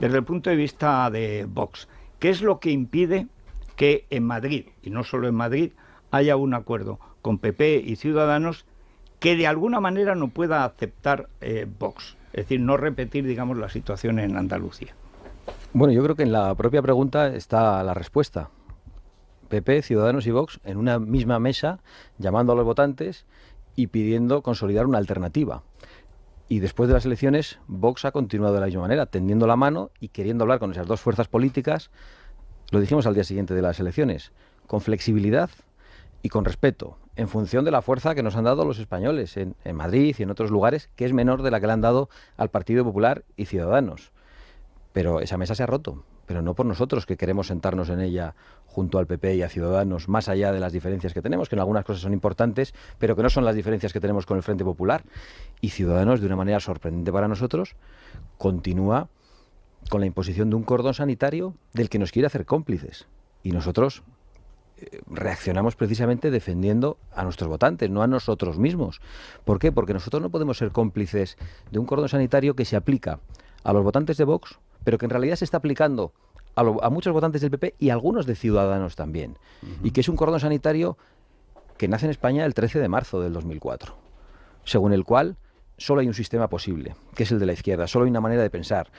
desde el punto de vista de Vox. ¿Qué es lo que impide que en Madrid, y no solo en Madrid, haya un acuerdo con PP y Ciudadanos que de alguna manera no pueda aceptar eh, Vox? Es decir, no repetir, digamos, la situación en Andalucía. Bueno, yo creo que en la propia pregunta está la respuesta. PP, Ciudadanos y Vox en una misma mesa, llamando a los votantes y pidiendo consolidar una alternativa. Y después de las elecciones, Vox ha continuado de la misma manera, tendiendo la mano y queriendo hablar con esas dos fuerzas políticas, lo dijimos al día siguiente de las elecciones, con flexibilidad y con respeto, en función de la fuerza que nos han dado los españoles en, Madrid y en otros lugares, que es menor de la que le han dado al Partido Popular y Ciudadanos. Pero esa mesa se ha roto pero no por nosotros que queremos sentarnos en ella junto al PP y a Ciudadanos, más allá de las diferencias que tenemos, que en algunas cosas son importantes, pero que no son las diferencias que tenemos con el Frente Popular. Y Ciudadanos, de una manera sorprendente para nosotros, continúa con la imposición de un cordón sanitario del que nos quiere hacer cómplices. Y nosotros eh, reaccionamos precisamente defendiendo a nuestros votantes, no a nosotros mismos. ¿Por qué? Porque nosotros no podemos ser cómplices de un cordón sanitario que se aplica a los votantes de Vox pero que en realidad se está aplicando a, muchos votantes del PP y a algunos de Ciudadanos también. Y que es un cordón sanitario que nace en España el 13 de marzo del 2004, según el cual solo hay un sistema posible, que es el de la izquierda, solo hay una manera de pensar.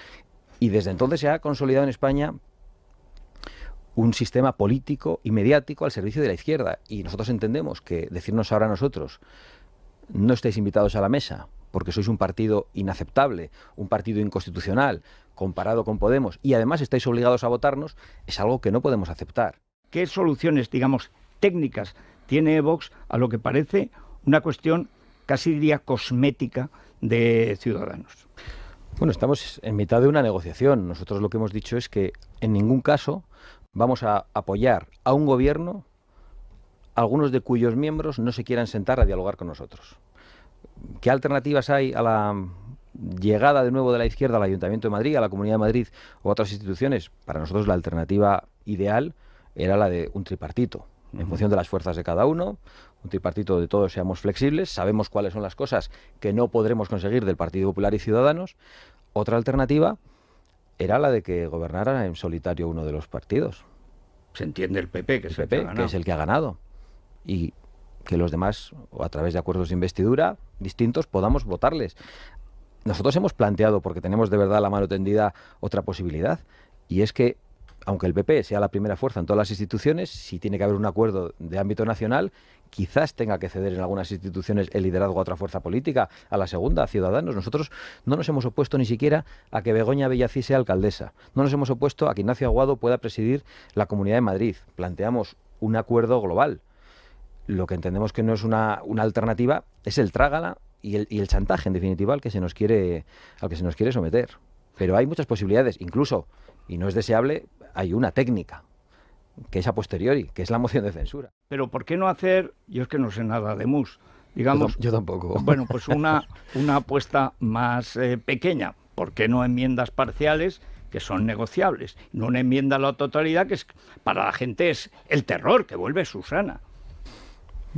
Y desde entonces se ha consolidado en España un sistema político y mediático al servicio de la izquierda. Y nosotros entendemos que decirnos ahora nosotros, no estáis invitados a la mesa, porque sois un partido inaceptable, un partido inconstitucional, comparado con Podemos, y además estáis obligados a votarnos, es algo que no podemos aceptar. ¿Qué soluciones, digamos, técnicas tiene Vox a lo que parece una cuestión casi diría cosmética de Ciudadanos? Bueno, estamos en mitad de una negociación. Nosotros lo que hemos dicho es que en ningún caso vamos a apoyar a un gobierno algunos de cuyos miembros no se quieran sentar a dialogar con nosotros. ¿Qué alternativas hay a la llegada de nuevo de la izquierda al Ayuntamiento de Madrid, a la Comunidad de Madrid o a otras instituciones? Para nosotros la alternativa ideal era la de un tripartito, en función de las fuerzas de cada uno, un tripartito de todos seamos flexibles, sabemos cuáles son las cosas que no podremos conseguir del Partido Popular y Ciudadanos. Otra alternativa era la de que gobernara en solitario uno de los partidos. Se entiende el PP, que, es, el que, que es el que ha ganado. Y que los demás, a través de acuerdos de investidura distintos, podamos votarles. Nosotros hemos planteado, porque tenemos de verdad la mano tendida, otra posibilidad, y es que, aunque el PP sea la primera fuerza en todas las instituciones, si tiene que haber un acuerdo de ámbito nacional, quizás tenga que ceder en algunas instituciones el liderazgo a otra fuerza política, a la segunda, a Ciudadanos. Nosotros no nos hemos opuesto ni siquiera a que Begoña Bellací sea alcaldesa. No nos hemos opuesto a que Ignacio Aguado pueda presidir la Comunidad de Madrid. Planteamos un acuerdo global lo que entendemos que no es una, alternativa es el trágala y el, y el, chantaje, en definitiva, al que, se nos quiere, al que se nos quiere someter. Pero hay muchas posibilidades, incluso, y no es deseable, hay una técnica, que es a posteriori, que es la moción de censura. Pero ¿por qué no hacer, yo es que no sé nada de MUS, digamos... Yo, tampoco. Bueno, pues una, una apuesta más eh, pequeña. ¿Por qué no enmiendas parciales? que son negociables, no una enmienda a la totalidad que para la gente es el terror que vuelve Susana.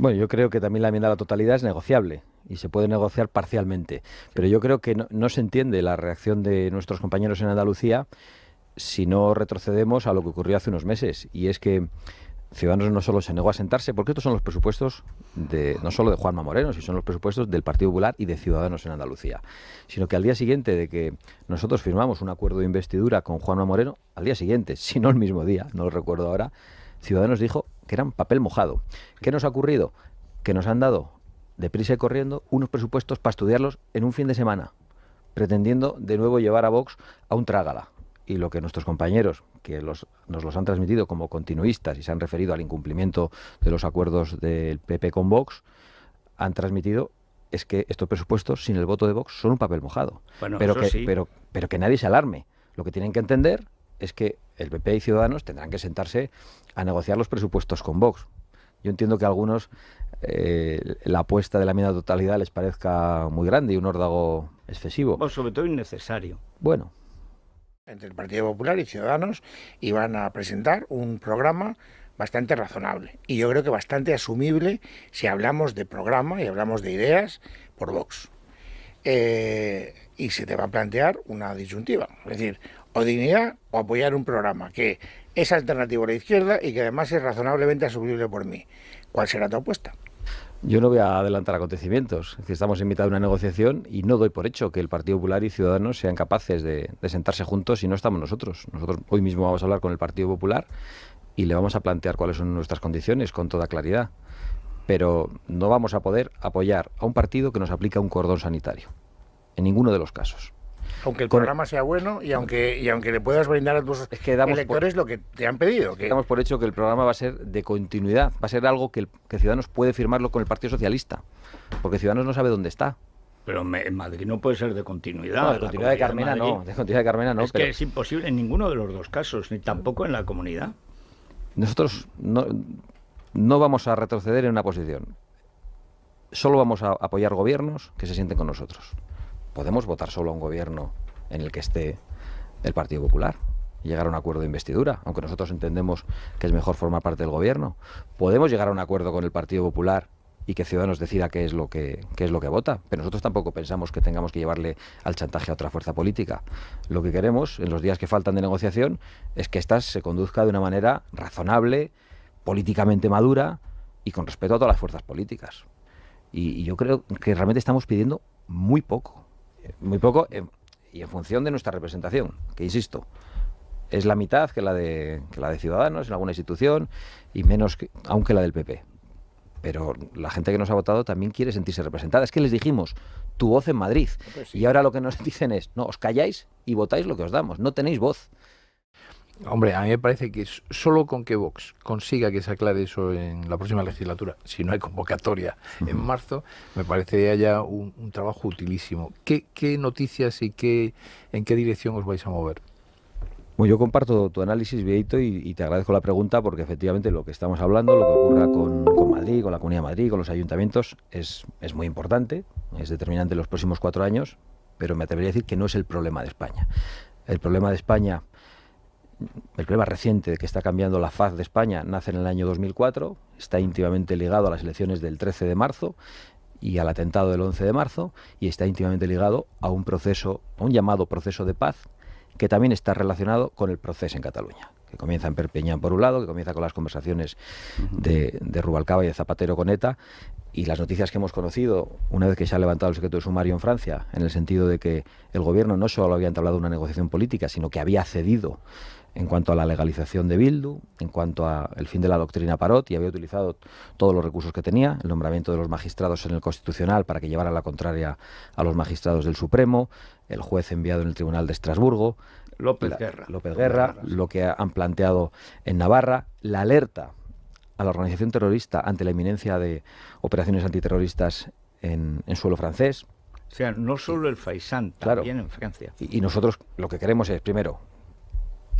Bueno, yo creo que también la enmienda a la totalidad es negociable y se puede negociar parcialmente. Pero yo creo que no, se entiende la reacción de nuestros compañeros en Andalucía si no retrocedemos a lo que ocurrió hace unos meses. Y es que Ciudadanos no solo se negó a sentarse, porque estos son los presupuestos de, no solo de Juanma Moreno, sino son los presupuestos del Partido Popular y de Ciudadanos en Andalucía, sino que al día siguiente de que nosotros firmamos un acuerdo de investidura con Juanma Moreno, al día siguiente, si no el mismo día, no lo recuerdo ahora, Ciudadanos dijo que eran papel mojado. ¿Qué nos ha ocurrido? Que nos han dado, deprisa y corriendo, unos presupuestos para estudiarlos en un fin de semana, pretendiendo de nuevo llevar a Vox a un trágala. Y lo que nuestros compañeros, que nos los han transmitido como continuistas y se han referido al incumplimiento de los acuerdos del PP con Vox, han transmitido es que estos presupuestos sin el voto de Vox son un papel mojado. pero, que, pero que nadie se alarme. Lo que tienen que entender es que el PP y Ciudadanos tendrán que sentarse a negociar los presupuestos con Vox. Yo entiendo que a algunos eh, la apuesta de la de totalidad les parezca muy grande y un órdago excesivo. o sobre todo innecesario. Bueno. Entre el Partido Popular y Ciudadanos iban a presentar un programa bastante razonable y yo creo que bastante asumible si hablamos de programa y hablamos de ideas por Vox. Eh, y se te va a plantear una disyuntiva. Es decir, o dignidad o apoyar un programa que es alternativo a la izquierda y que además es razonablemente asumible por mí. ¿Cuál será tu apuesta? Yo no voy a adelantar acontecimientos. estamos en mitad de una negociación y no doy por hecho que el Partido Popular y Ciudadanos sean capaces de, de sentarse juntos si no estamos nosotros. Nosotros hoy mismo vamos a hablar con el Partido Popular y le vamos a plantear cuáles son nuestras condiciones con toda claridad. Pero no vamos a poder apoyar a un partido que nos aplica un cordón sanitario. En ninguno de los casos. Aunque el programa sea bueno y aunque, y aunque le puedas brindar a tus es que electores lo que te han pedido. Que... Damos por hecho que el programa va a ser de continuidad, va a ser algo que, Ciudadanos puede firmarlo con el Partido Socialista, porque Ciudadanos no sabe dónde está. Pero en Madrid no puede ser de continuidad. de continuidad de Carmena no. Es que es imposible en ninguno de los dos casos, ni tampoco en la comunidad. Nosotros no, no vamos a retroceder en una posición. Solo vamos a apoyar gobiernos que se sienten con nosotros podemos votar solo a un gobierno en el que esté el Partido Popular y llegar a un acuerdo de investidura, aunque nosotros entendemos que es mejor formar parte del gobierno. Podemos llegar a un acuerdo con el Partido Popular y que Ciudadanos decida qué es lo que es lo que vota. Pero nosotros tampoco pensamos que tengamos que llevarle al chantaje a otra fuerza política. Lo que queremos en los días que faltan de negociación es que ésta se conduzca de una manera razonable, políticamente madura y con respeto a todas las fuerzas políticas. y yo creo que realmente estamos pidiendo muy poco muy poco, eh, y en función de nuestra representación, que insisto, es la mitad que la de, la de Ciudadanos en alguna institución y menos aunque que la del PP. Pero la gente que nos ha votado también quiere sentirse representada. Es que les dijimos, tu voz en Madrid. Y ahora lo que nos dicen es, no, os calláis y votáis lo que os damos, no tenéis voz. Hombre, a mí me parece que solo con que Vox consiga que se aclare eso en la próxima legislatura, si no hay convocatoria en marzo, me parece ya un, un trabajo utilísimo. ¿Qué, noticias y qué, en qué dirección os vais a mover? Bueno, yo comparto tu análisis, Vieito, y, te agradezco la pregunta porque efectivamente lo que estamos hablando, lo que ocurra con, Madrid, con la Comunidad de Madrid, con los ayuntamientos, es, es muy importante, es determinante en los próximos cuatro años, pero me atrevería a decir que no es el problema de España. El problema de España el problema reciente de que está cambiando la faz de España nace en el año 2004, está íntimamente ligado a las elecciones del 13 de marzo y al atentado del 11 de marzo y está íntimamente ligado a un proceso, a un llamado proceso de paz que también está relacionado con el proceso en Cataluña, que comienza en Perpiñán por un lado, que comienza con las conversaciones de, de Rubalcaba y de Zapatero con ETA, y las noticias que hemos conocido, una vez que se ha levantado el secreto de sumario en Francia, en el sentido de que el gobierno no solo había entablado una negociación política, sino que había cedido en cuanto a la legalización de Bildu, en cuanto al fin de la doctrina Parot, y había utilizado todos los recursos que tenía, el nombramiento de los magistrados en el Constitucional para que llevara la contraria a los magistrados del Supremo, el juez enviado en el Tribunal de Estrasburgo, López Guerra, López Guerra, lo que han planteado en Navarra, la alerta a la organización terrorista ante la inminencia de operaciones antiterroristas en, suelo francés. O sea, no solo el Faisán, también en Francia. y nosotros lo que queremos es, primero,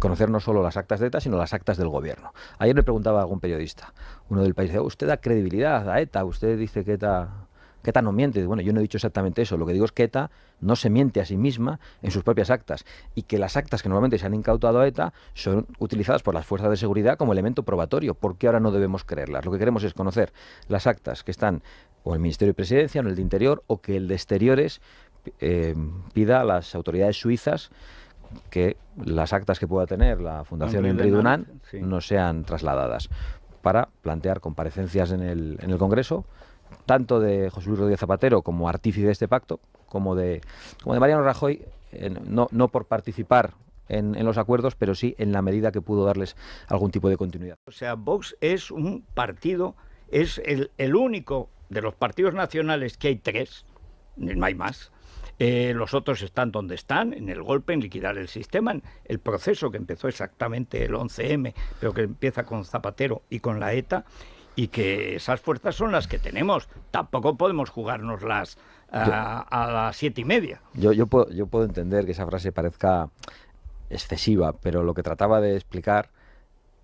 conocer no solo las actas de ETA, sino las actas del gobierno. Ayer le preguntaba a algún periodista, uno del país, ¿usted da credibilidad a ETA? ¿Usted dice que ETA, que no miente? Bueno, yo no he dicho exactamente eso, lo que digo es que ETA no se miente a sí misma en sus propias actas y que las actas que normalmente se han incautado a ETA son utilizadas por las fuerzas de seguridad como elemento probatorio. ¿Por qué ahora no debemos creerlas? Lo que queremos es conocer las actas que están o en el Ministerio de Presidencia, o en el de Interior, o que el de Exteriores eh, pida a las autoridades suizas que las actas que pueda tener la Fundación Henry Dunant no sean trasladadas para plantear comparecencias en el, en el Congreso, tanto de José Luis Rodríguez Zapatero como artífice de este pacto, como de, como de Mariano Rajoy, no, no por participar en, en, los acuerdos, pero sí en la medida que pudo darles algún tipo de continuidad. O sea, Vox es un partido, es el, el único de los partidos nacionales que hay tres, no hay más, eh, los otros están donde están, en el golpe, en liquidar el sistema, en el proceso que empezó exactamente el 11M, pero que empieza con Zapatero y con la ETA, y que esas fuerzas son las que tenemos. Tampoco podemos jugárnoslas a, a las siete y media. Yo, yo, puedo, yo puedo entender que esa frase parezca excesiva, pero lo que trataba de explicar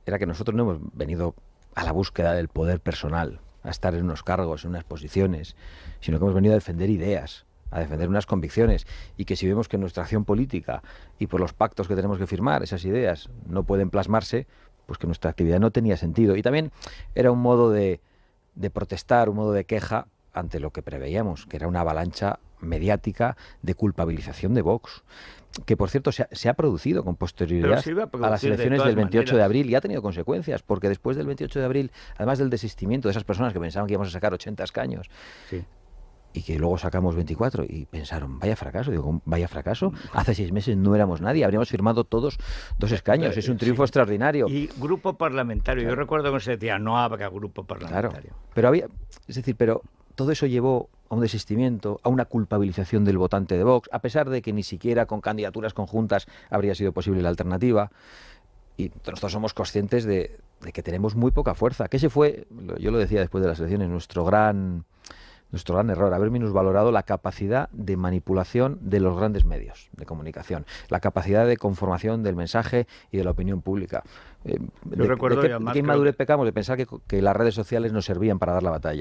era que nosotros no hemos venido a la búsqueda del poder personal, a estar en unos cargos, en unas posiciones, sino que hemos venido a defender ideas a defender unas convicciones y que si vemos que nuestra acción política y por los pactos que tenemos que firmar, esas ideas no pueden plasmarse, pues que nuestra actividad no tenía sentido. Y también era un modo de, protestar, un modo de queja ante lo que preveíamos, que era una avalancha mediática de culpabilización de Vox, que por cierto se ha, producido con posterioridad a, las elecciones del 28 de abril y ha tenido consecuencias, porque después del 28 de abril, además del desistimiento de esas personas que pensaban que íbamos a sacar 80 escaños, y que luego sacamos 24 y pensaron, vaya fracaso, digo, vaya fracaso, mm. hace seis meses no éramos nadie, habríamos firmado todos dos escaños, eh, es un triunfo extraordinario. Y grupo parlamentario, yo recuerdo que se decía, no habrá grupo parlamentario. Pero había, es decir, pero todo eso llevó a un desistimiento, a una culpabilización del votante de Vox, a pesar de que ni siquiera con candidaturas conjuntas habría sido posible la alternativa. Y nosotros somos conscientes de, que tenemos muy poca fuerza, que se fue, yo lo decía después de las elecciones, nuestro gran nuestro gran error, haber minusvalorado la capacidad de manipulación de los grandes medios de comunicación, la capacidad de conformación del mensaje y de la opinión pública. Eh, recuerdo pecamos de pensar que, que las redes sociales nos servían para dar la batalla.